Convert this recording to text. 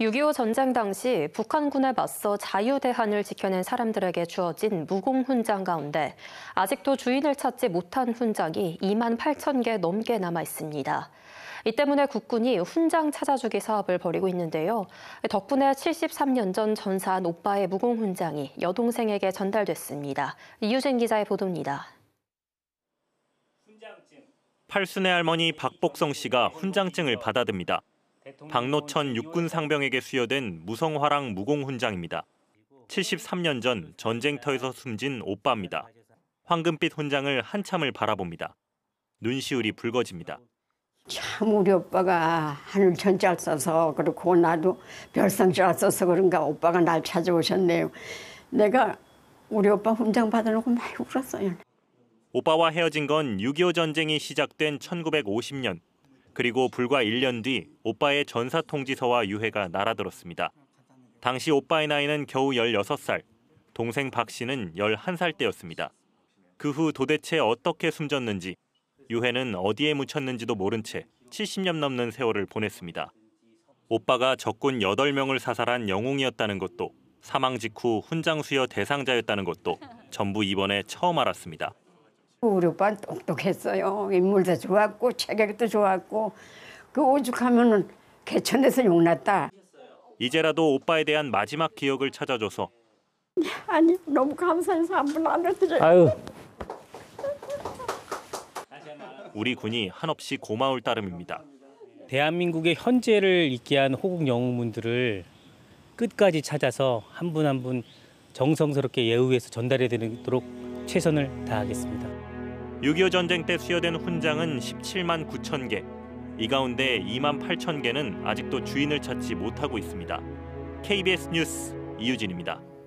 6.25 전쟁 당시 북한군에 맞서 자유대한을 지켜낸 사람들에게 주어진 무공 훈장 가운데 아직도 주인을 찾지 못한 훈장이 2만 8천 개 넘게 남아 있습니다. 이 때문에 국군이 훈장 찾아주기 사업을 벌이고 있는데요. 덕분에 73년 전 전사한 오빠의 무공 훈장이 여동생에게 전달됐습니다. 이유진 기자의 보도입니다. 팔순의 할머니 박복성 씨가 훈장증을 받아듭니다. 박노천 육군 상병에게 수여된 무성화랑 무공훈장입니다. 73년 전 전쟁터에서 숨진 오빠입니다. 황금빛 훈장을 한참을 바라봅니다. 눈시울이 붉어집니다. 참 우리 오빠가 하늘 전잘 써서 그렇고 나도 별상 잘 써서 그런가 오빠가 날 찾아오셨네요. 내가 우리 오빠 훈장 받으려고 많이 울었어요. 오빠와 헤어진 건 6.25 전쟁이 시작된 1950년. 그리고 불과 1년 뒤 오빠의 전사 통지서와 유해가 날아들었습니다. 당시 오빠의 나이는 겨우 16살, 동생 박 씨는 11살 때였습니다. 그 후 도대체 어떻게 숨졌는지, 유해는 어디에 묻혔는지도 모른 채 70년 넘는 세월을 보냈습니다. 오빠가 적군 8명을 사살한 영웅이었다는 것도 사망 직후 훈장 수여 대상자였다는 것도 전부 이번에 처음 알았습니다. 우리 오빠는 똑똑했어요. 인물도 좋았고 체격도 좋았고 그 오죽하면은 개천에서 용났다. 이제라도 오빠에 대한 마지막 기억을 찾아줘서 아니 너무 감사해서 한번 안아드려요. 아유 우리 군이 한없이 고마울 따름입니다. 대한민국의 현재를 있게 한 호국 영웅분들을 끝까지 찾아서 한 분 한 분 정성스럽게 예우해서 전달해 드리도록 최선을 다하겠습니다. 6.25 전쟁 때 수여된 훈장은 17만 9천 개. 이 가운데 2만 8천 개는 아직도 주인을 찾지 못하고 있습니다. KBS 뉴스 이유진입니다.